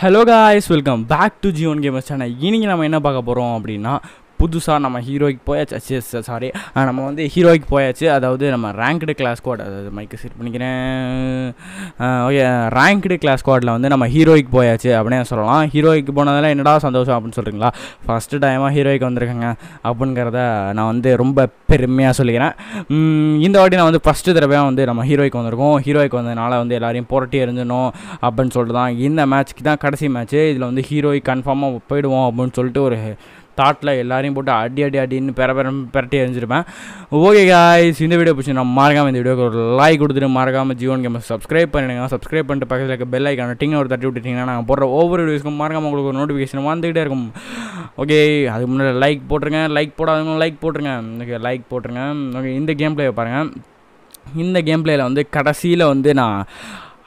hello guys welcome back to Zion gamers channel இன்றைக்கி நம்ம என்ன பார்க்க போகிறோம் அப்படின்னா புதுசாக நம்ம ஹீரோய்க்கு போயாச்சு சாரி நம்ம வந்து ஹீரோய்க்கு போயாச்சு அதாவது நம்ம ரேங்க்டு கிளாஸ் ஸ்குவாட் அதாவது மைக்கு செட் பண்ணிக்கிறேன் ஓகே ரேங்க்டு கிளாஸ் ஸ்குவாடில் வந்து நம்ம ஹீரோய்க்கு போயாச்சு அப்படின்னு சொல்லலாம் ஹீரோய்க்கு போனதெல்லாம் என்னடா சந்தோஷம் அப்படின்னு சொல்கிறீங்களா ஃபஸ்ட்டு டைமாக ஹீரோய்க்கு வந்திருக்கேங்க அப்படிங்கிறத நான் வந்து ரொம்ப பெருமையாக சொல்லிக்கிறேன் இந்த வாட்டி நான் வந்து ஃபஸ்ட்டு தடவையாக வந்து நம்ம ஹீரோய்க்கு வந்திருக்கோம் ஹீரோய்க்கு வந்ததுனால வந்து எல்லாரையும் புரட்டி எரிஞ்சணும் அப்படின்னு சொல்லிட்டு தான் இந்த மேட்ச்க்கு தான் கடைசி மேட்ச்சு இதில் வந்து ஹீரோய்க்கு கன்ஃபார்மாக போயிடுவோம் அப்படின்னு சொல்லிட்டு ஒரு தாட்டில் எல்லாரையும் போட்டு அடி அடி அடின்னு பெற பெற பெரட்டி அறிஞ்சிருப்பேன் ஓகே காய்ஸ் இந்த வீடியோ பிடிச்சி நான் மறக்காமல் இந்த வீடியோக்கு ஒரு லைக் கொடுத்துட்டு மறக்காமல் ஜீவன் கேம் சப்ஸ்கிரைப் பண்ணிடுங்க சப்ஸ்கிரைப் பண்ணிட்டு பக்கத்தில் இருக்க பெல் ஐக்கான டிங்க ஒரு தட்டி விட்டுட்டிங்கன்னா நாங்கள் போடுற ஒவ்வொரு வீடியோஸ்க்கும் மறக்காமல் உங்களுக்கு ஒரு நோட்டிஃபிகேஷன் வந்துகிட்டே இருக்கும் ஓகே அதுக்கு முன்னாடி லைக் போட்டுருங்க லைக் போடாதவங்க லைக் போட்டுருங்க ஓகே லைக் போட்டுருங்க ஓகே இந்த கேம் பிளே பாருங்கள் இந்த கேம் பிளேயில் வந்து கடைசியில் வந்து நான்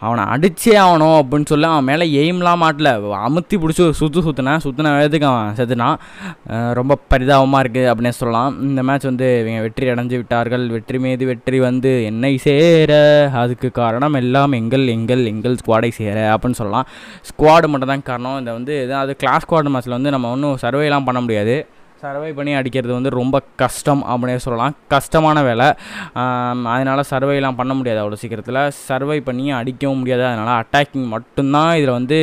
அவனை அடிச்சே ஆகணும் அப்படின்னு சொல்லி அவன் மேலே எய்ம்லாம் மாட்டல அமுத்தி பிடிச்சி ஒரு சுற்று சுற்றுனேன் சுற்றின வேதத்துக்கு அவன் செத்துனான் ரொம்ப பரிதாபமாக இருக்குது அப்படின்னு சொல்லலாம் இந்த மேட்ச் வந்து இவங்க வெற்றி அடைஞ்சு விட்டார்கள் வெற்றி மீது வெற்றி வந்து என்னை சேர அதுக்கு காரணம் எல்லாம் எங்கள் எங்கள் எங்கள் ஸ்குவாடை சேர அப்படின்னு சொல்லலாம் ஸ்குவாடு மட்டும் தான் காரணம் இந்த வந்து அது கிளாஸ் ஸ்குவாடு மேட்ச்சில் வந்து நம்ம ஒன்றும் சர்வேலாம் பண்ண முடியாது சர்வை பண்ணி அடிக்கிறது வந்து ரொம்ப கஷ்டம் அப்படின்னே சொல்லலாம் கஷ்டமான வேலை அதனால் சர்வைலாம் பண்ண முடியாது அவ்வளோ சீக்கிரத்தில் சர்வை பண்ணி அடிக்கவும் முடியாது அதனால் அட்டாக்கிங் மட்டும்தான் இதில் வந்து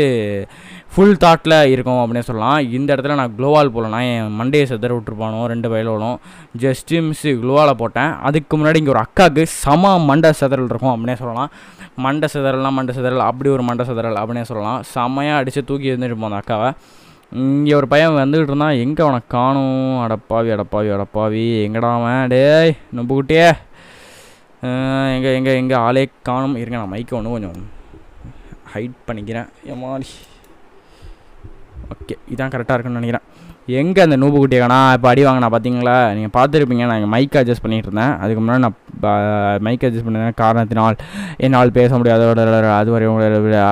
ஃபுல் தாட்டில் இருக்கும் அப்படின்னு சொல்லலாம் இந்த இடத்துல நான் க்ளோவால் போகலாம் என் மண்டையை செதற விட்டுருப்பானோ ரெண்டு வயலோலும் ஜஸ்ட்டு மிஸ் க்ளோவால் போட்டேன் அதுக்கு முன்னாடி இங்கே ஒரு அக்காவுக்கு சம மண்டை செதறல் இருக்கும் அப்படின்னே சொல்லலாம் மண்டை செதறல்லாம் மண்டை செதறல் அப்படி ஒரு மண்டை செதறல் அப்படின்னே சொல்லலாம் செம்மையாக அடித்து தூக்கி இருந்துட்டு இருப்போம் அந்த அக்காவை இங்கே ஒரு பையன் வந்துக்கிட்டு இருந்தான் எங்கே அவனை காணும் அடப்பாவி அடப்பாவி அடப்பாவி எங்கடா அவன் டேய் நம்புக்கிட்டே எங்கே எங்கே எங்கே ஆளே காணும் இருங்க நான் மைக்கை ஒன்று கொஞ்சம் ஹைட் பண்ணிக்கிறேன் மாதிரி ஓகே இதான் கரெக்டாக இருக்குன்னு நினைக்கிறேன் எங்கே அந்த குட்டியை காணா இப்போ அடி வாங்கினா பார்த்தீங்களா நீங்கள் பார்த்துருப்பீங்க நான் இங்கே மைக் அட்ஜஸ்ட் பண்ணிகிட்டு இருந்தேன் அதுக்கு முன்னாடி நான் மைக் அட்ஜஸ்ட் பண்ணியிருந்தேன் காரணத்தினால் என்னால் பேச முடியாத அது வரையும்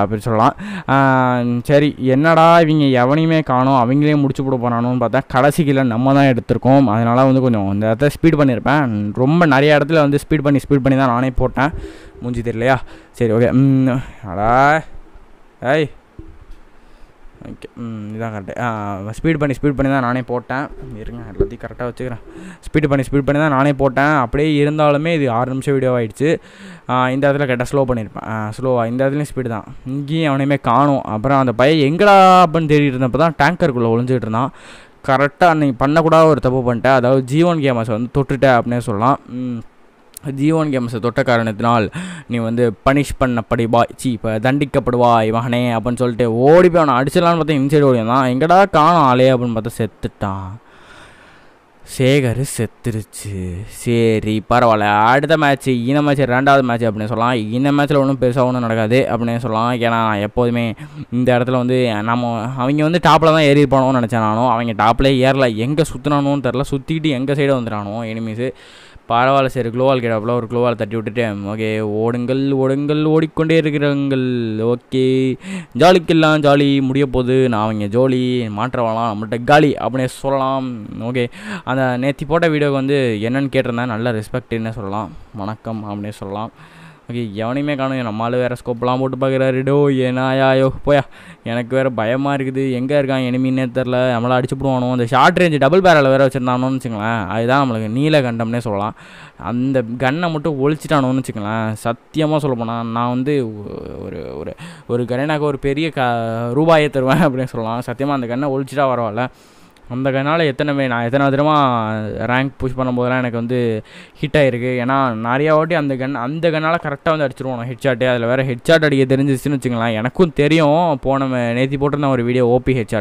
அப்படின்னு சொல்லலாம் சரி என்னடா இவங்க எவனையுமே காணும் அவங்களே முடிச்சு போட போனானுன்னு பார்த்தா கடைசி கீழே நம்ம தான் எடுத்திருக்கோம் அதனால் வந்து கொஞ்சம் இந்த இடத்துல ஸ்பீட் பண்ணியிருப்பேன் ரொம்ப நிறைய இடத்துல வந்து ஸ்பீட் பண்ணி ஸ்பீட் பண்ணி தான் நானே போட்டேன் முடிஞ்சு தெரியலையா சரி ஓகே அடா ஏய் ஓகே இதான் கரெக்டு ஸ்பீட் பண்ணி ஸ்பீட் பண்ணி தான் நானே போட்டேன் இருங்க எல்லாத்தையும் கரெக்டாக வச்சுக்கிறேன் ஸ்பீட் பண்ணி ஸ்பீட் பண்ணி தான் நானே போட்டேன் அப்படியே இருந்தாலுமே இது ஆறு நிமிஷம் வீடியோ ஆகிடுச்சு இந்த இடத்துல கரெக்டாக ஸ்லோ பண்ணியிருப்பேன் ஸ்லோவாக இந்த இடத்துலையும் ஸ்பீடு தான் இங்கேயும் அவனையுமே காணும் அப்புறம் அந்த பையன் எங்கடா அப்படின்னு தேடிட்டு இருந்தப்போ தான் டேங்கருக்குள்ளே ஒளிஞ்சிட்டு இருந்தான் கரெக்டாக நீங்கள் பண்ணக்கூடாத ஒரு தப்பு பண்ணிட்டேன் அதாவது ஜீவன் கேமஸ் வந்து தொட்டுட்டேன் அப்படின்னே சொல்லலாம் ஜீவன் கேம்ஸை தொட்ட காரணத்தினால் நீ வந்து பனிஷ் பண்ணப்படுவாய் சி இப்போ தண்டிக்கப்படுவாய் மகனே அப்படின்னு சொல்லிட்டு ஓடி போய் அவனை அடிச்சிடலான்னு பார்த்தா இன்சைடு ஓடி தான் எங்கடா காணும் ஆளே அப்படின்னு பார்த்தா செத்துட்டான் சேகர் செத்துருச்சு சரி பரவாயில்ல அடுத்த மேட்ச் இந்த மேட்ச் ரெண்டாவது மேட்ச் அப்படின்னு சொல்லலாம் இந்த மேட்ச்சில் ஒன்றும் பெருசாக ஒன்றும் நடக்காது அப்படின்னு சொல்லலாம் ஏன்னா எப்போதுமே இந்த இடத்துல வந்து நம்ம அவங்க வந்து டாப்பில் தான் ஏறி இருப்பானோன்னு நினச்சேன் நானும் அவங்க டாப்பில் ஏறல எங்கே சுற்றினானோன்னு தெரில சுற்றிக்கிட்டு எங்கள் சைடு வந்துடானோ எனிமீஸு பரவாயில்ல சரி குளோவால் கேட்டாப்புல ஒரு குளோவால் தட்டி விட்டுட்டேன் ஓகே ஓடுங்கள் ஓடுங்கள் ஓடிக்கொண்டே இருக்கிறவங்கள் ஓகே ஜாலிக்கெல்லாம் ஜாலி முடிய போது நான் அவங்க ஜோலி மாற்றவாளாம் நம்மள்ட்ட காலி அப்படின்னு சொல்லலாம் ஓகே அந்த நேற்று போட்ட வீடியோக்கு வந்து என்னென்னு கேட்டிருந்தேன் நல்ல ரெஸ்பெக்ட்னே சொல்லலாம் வணக்கம் அப்படின்னு சொல்லலாம் ஓகே எவனையுமே காணும் என் நம்மளால் வேறு ஸ்கோப்லாம் போட்டு பார்க்குறாரு டோ ஏனாயாயோ போயா எனக்கு வேறு பயமாக இருக்குது எங்கே இருக்கான் எனிமின்னே தெரில நம்மளை அடிச்சு போடுவானோ அந்த ஷார்ட் ரேஞ்சு டபுள் பேரல் வேறு வச்சுருந்தானோன்னு வச்சுக்கலாம் அதுதான் நம்மளுக்கு நீல கண்டம்னே சொல்லலாம் அந்த கன்னை மட்டும் ஒழிச்சிட்டானோன்னு வச்சுக்கலாம் சத்தியமாக சொல்ல நான் வந்து ஒரு ஒரு ஒரு கரேனாக்கு ஒரு பெரிய க ரூபாயை தருவேன் அப்படின்னு சொல்லலாம் சத்தியமாக அந்த கண்ணை ஒழிச்சிட்டா பரவாயில்ல அந்த கனால் எத்தனை நான் எத்தனை தடமாக ரேங்க் புஷ் பண்ணும்போதெல்லாம் எனக்கு வந்து ஹிட் ஆகிருக்கு ஏன்னா நிறையா வாட்டி அந்த கன் அந்த கன்னால் கரெக்டாக வந்து அடிச்சிருவோம் நான் ஹெட் அதில் வேறு ஹெட் அடிக்க தெரிஞ்சிச்சுன்னு வச்சுக்கலாம் எனக்கும் தெரியும் போன நேற்றி போட்டிருந்தேன் ஒரு வீடியோ ஓபி ஹெட்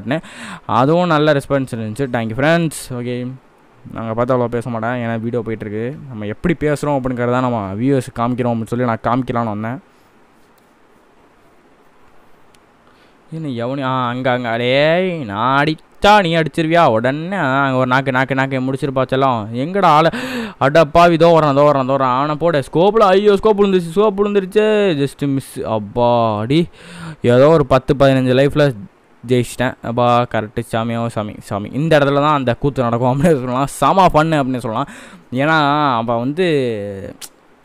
அதுவும் நல்ல ரெஸ்பான்ஸ் இருந்துச்சு தேங்க்யூ ஃப்ரெண்ட்ஸ் ஓகே நாங்கள் பார்த்து அவ்வளோ பேச மாட்டேன் ஏன்னா வீடியோ போயிட்டுருக்கு நம்ம எப்படி பேசுகிறோம் அப்படிங்கிறத நம்ம வியூஸ் காமிக்கிறோம் அப்படின்னு சொல்லி நான் காமிக்கலான்னு வந்தேன் என்ன எவனி ஆ அங்கே அங்கே அடே நான் அடித்தா நீ அடிச்சிருவியா உடனே அங்கே ஒரு நாக்கு நாக்கு நாக்கு முடிச்சிருப்பா செல்லம் எங்கடா ஆள் அடப்பா இதோ வரேன் இதோ வரேன் இதோ வரேன் ஆனை போட ஸ்கோப்பில் ஐயோ ஸ்கோப் விழுந்துருச்சு ஸ்கோப் விழுந்துருச்சு ஜஸ்ட்டு மிஸ் அப்பா அடி ஏதோ ஒரு பத்து பதினஞ்சு லைஃப்பில் ஜெயிச்சிட்டேன் அப்பா கரெக்டு சாமியோ சாமி சாமி இந்த இடத்துல தான் அந்த கூத்து நடக்கும் அப்படின்னு சொல்லலாம் சாமா பண்ணு அப்படின்னு சொல்லலாம் ஏன்னா அப்போ வந்து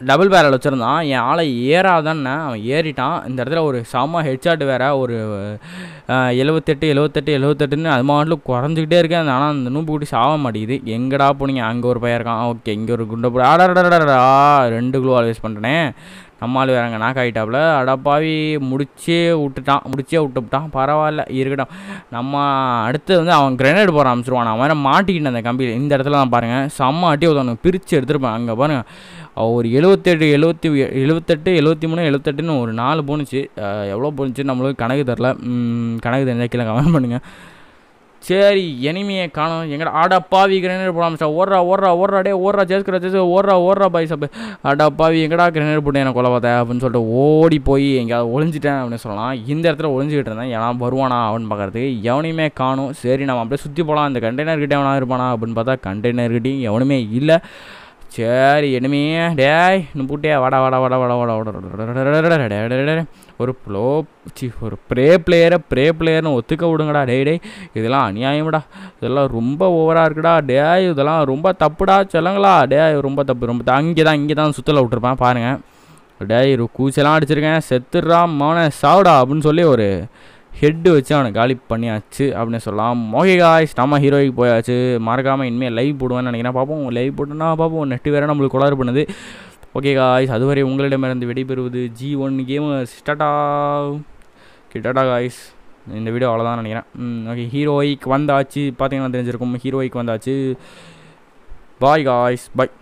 டபுள் பேரல் வச்சுருந்தான் என் ஆளை ஏறாதான்னு அவன் ஏறிட்டான் இந்த இடத்துல ஒரு சாமா ஹெட்சாட் வேற ஒரு எழுவத்தெட்டு எழுவத்தெட்டு எழுவத்தெட்டுன்னு அது மாட்டில் குறைஞ்சிக்கிட்டே இருக்கேன் ஆனால் அந்த நூம்பு கூட்டி சாக மாட்டேங்குது எங்கடா போனீங்க அங்கே ஒரு பையன் இருக்கான் ஓகே இங்கே ஒரு குண்டை போட ஆடாடா ரெண்டு குளோ வேஸ்ட் பண்ணுறேன் நம்ம வேறங்க நாக்கா நாக் ஆகிட்டாப்புல அடப்பாவி முடிச்சே விட்டுட்டான் முடிச்சே விட்டுவிட்டான் பரவாயில்ல இருக்கட்டும் நம்ம அடுத்து வந்து அவன் கிரனேட் போட ஆரம்பிச்சிருவான் அவன் மாட்டிக்கிட்டேன் அந்த கம்பியில் இந்த இடத்துல தான் பாருங்கள் செம்ம ஆட்டி ஒருத்தவனுக்கு பிரித்து எடுத்துருப்பேன் அங்கே பாருங்கள் ஒரு எழுபத்தெட்டு எழுபத்தி எழுபத்தெட்டு எழுபத்தி மூணு எழுபத்தெட்டுன்னு ஒரு நாலு போணுச்சு எவ்வளோ போணுச்சு நம்மளுக்கு கணக்கு தெரில கணக்கு தெரிஞ்சா கீழே கமெண்ட் பண்ணுங்கள் சரி எனிமையை காணும் எங்கடா ஆடா பாவி கிரேனேட் போடாமல் சார் ஓடுறா ஓடுறா ஓடுறா டே ஓடுறா ஜெயிக்கிற ஜெயிச்சு ஓடுறா ஓடுறா பாய் சப்பு ஆடா பாவி எங்கடா கிரேனேட் போட்டு எனக்கு கொலை பார்த்தேன் அப்படின்னு சொல்லிட்டு ஓடி போய் எங்கேயாவது ஒளிஞ்சிட்டேன் அப்படின்னு சொல்லலாம் இந்த இடத்துல ஒழிஞ்சிக்கிட்டு இருந்தேன் ஏன்னா வருவானா அப்படின்னு பார்க்குறதுக்கு எவனையுமே காணும் சரி நம்ம அப்படியே சுற்றி போகலாம் இந்த கண்டெய்னர் கிட்டே எவனா இருப்பானா அப்படின்னு பார்த்தா கண்டெய்னர் கிட்டேயும் எவனுமே இல்லை சரி எனமே டேய் இன்னும் பூட்டியா வட வட வட வட வட வட ஒரு ப்ளோ சி ஒரு ப்ரே பிளேயரை ப்ரே பிளேயர்னு ஒத்துக்க விடுங்கடா டே டே இதெல்லாம் அநியாயம்டா இதெல்லாம் ரொம்ப ஓவராக இருக்குடா டேய் இதெல்லாம் ரொம்ப தப்புடா சொல்லுங்களா டேய் ரொம்ப தப்பு ரொம்ப அங்கே தான் இங்கே தான் சுத்தலை விட்டுருப்பேன் பாருங்கள் டேய் ஒரு கூச்செல்லாம் அடிச்சிருக்கேன் செத்துடுறா மௌன சாவுடா அப்படின்னு சொல்லி ஒரு ஹெட்டு வச்சு அவனை காலி பண்ணியாச்சு அப்படின்னு சொல்லலாம் ஓகே காய்ஸ் நம்ம ஹீரோய்க்கு போயாச்சு மறக்காமல் இனிமேல் லைவ் போடுவேன்னு நினைக்கிறேன் பார்ப்போம் லைவ் போட்டோம்னா பார்ப்போம் நெட்டு வேறு நம்மளுக்கு கொளாறு பண்ணுது ஓகே காய்ஸ் அதுவரை உங்களிடமிருந்து விடைபெறுவது ஜி ஒன் கேம் ஸ்டார்டா கிட்டடா காய்ஸ் இந்த வீடியோ அவ்வளோதான் நினைக்கிறேன் ஓகே ஹீரோய்க்கு வந்தாச்சு பார்த்தீங்கன்னா தெரிஞ்சிருக்கும் ஹீரோய்க்கு வந்தாச்சு பாய் காய்ஸ் பாய்